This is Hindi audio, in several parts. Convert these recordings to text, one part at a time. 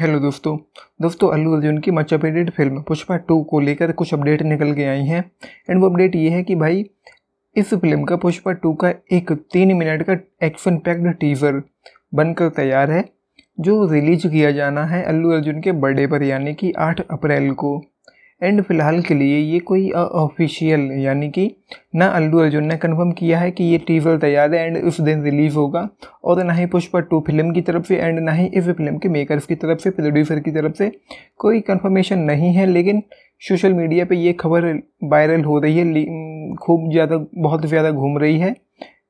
हेलो दोस्तों दोस्तों अल्लू अर्जुन की much updated film Pushpa two को लेकर कुछ अपडेट निकल के आई हैं एंड वो अपडेट ये है कि भाई इस फिल्म का पुष्पा टू का एक तीन मिनट का एक्शन पैक्ड टीज़र बनकर तैयार है जो रिलीज किया जाना है अल्लू अर्जुन के बर्थडे पर यानी कि आठ अप्रैल को एंड फिलहाल के लिए ये कोई ऑफिशियल यानी कि ना अल्लू अर्जुन ने कंफर्म किया है कि ये टीजर तैयार है एंड उस दिन रिलीज़ होगा और ना ही पुष्पा टू फिल्म की तरफ से एंड ना ही इस फिल्म के मेकर्स की तरफ से प्रोड्यूसर की तरफ से कोई कंफर्मेशन नहीं है लेकिन सोशल मीडिया पे ये खबर वायरल हो रही है खूब ज़्यादा बहुत ज़्यादा घूम रही है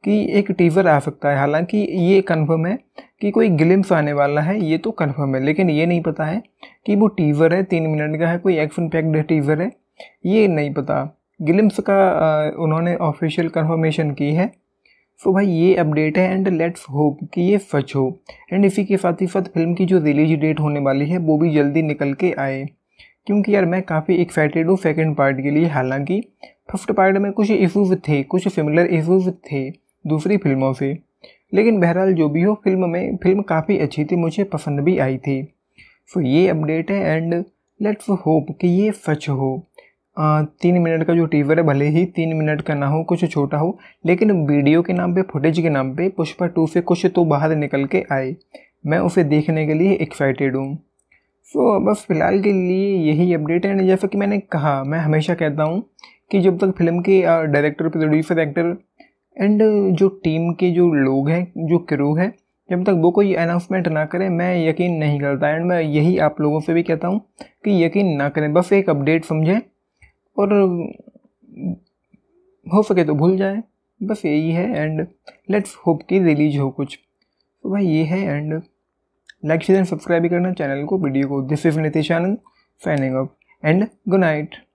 कि एक टीजर आ सकता है हालांकि ये कन्फर्म है कि कोई ग्लिम्स आने वाला है ये तो कन्फर्म है लेकिन ये नहीं पता है कि वो टीज़र है तीन मिनट का है कोई एक्शन पैक्ड टीज़र है ये नहीं पता ग्लिम्स का उन्होंने ऑफिशियल कन्फर्मेशन की है सो भाई ये अपडेट है एंड लेट्स होप कि ये सच हो एंड इसी के साथ ही साथ फिल्म की जो रिलीज डेट होने वाली है वो भी जल्दी निकल के आए क्योंकि यार मैं काफ़ी एक्साइटेड हूँ सेकेंड पार्ट के लिए हालांकि फर्स्ट पार्ट में कुछ इशूज़ थे कुछ सिमिलर इशूज़ थे दूसरी फिल्मों से लेकिन बहरहाल जो भी हो फिल्म में फिल्म काफ़ी अच्छी थी मुझे पसंद भी आई थी सो ये अपडेट है एंड लेट्स होप कि ये सच हो आ, तीन मिनट का जो टीवर है भले ही तीन मिनट का ना हो कुछ छोटा हो लेकिन वीडियो के नाम पे फुटेज के नाम पे पुष्पा टू से कुछ तो बाहर निकल के आए मैं उसे देखने के लिए एक्साइटेड हूँ सो so, बस फ़िलहाल के लिए यही अपडेट है जैसा कि मैंने कहा मैं हमेशा कहता हूँ कि जब तक फिल्म के डायरेक्टर प्रोड्यूसर एक्टर एंड जो टीम के जो लोग हैं जो क्रू है जब तक वो कोई अनाउंसमेंट ना करें मैं यकीन नहीं करता एंड मैं यही आप लोगों से भी कहता हूँ कि यकीन ना करें बस एक अपडेट समझें और हो सके तो भूल जाएं बस यही है एंड लेट्स होप कि रिलीज हो कुछ तो भाई ये है and like share and subscribe भी करना चैनल को वीडियो को this is Nitish Anand signing off and good night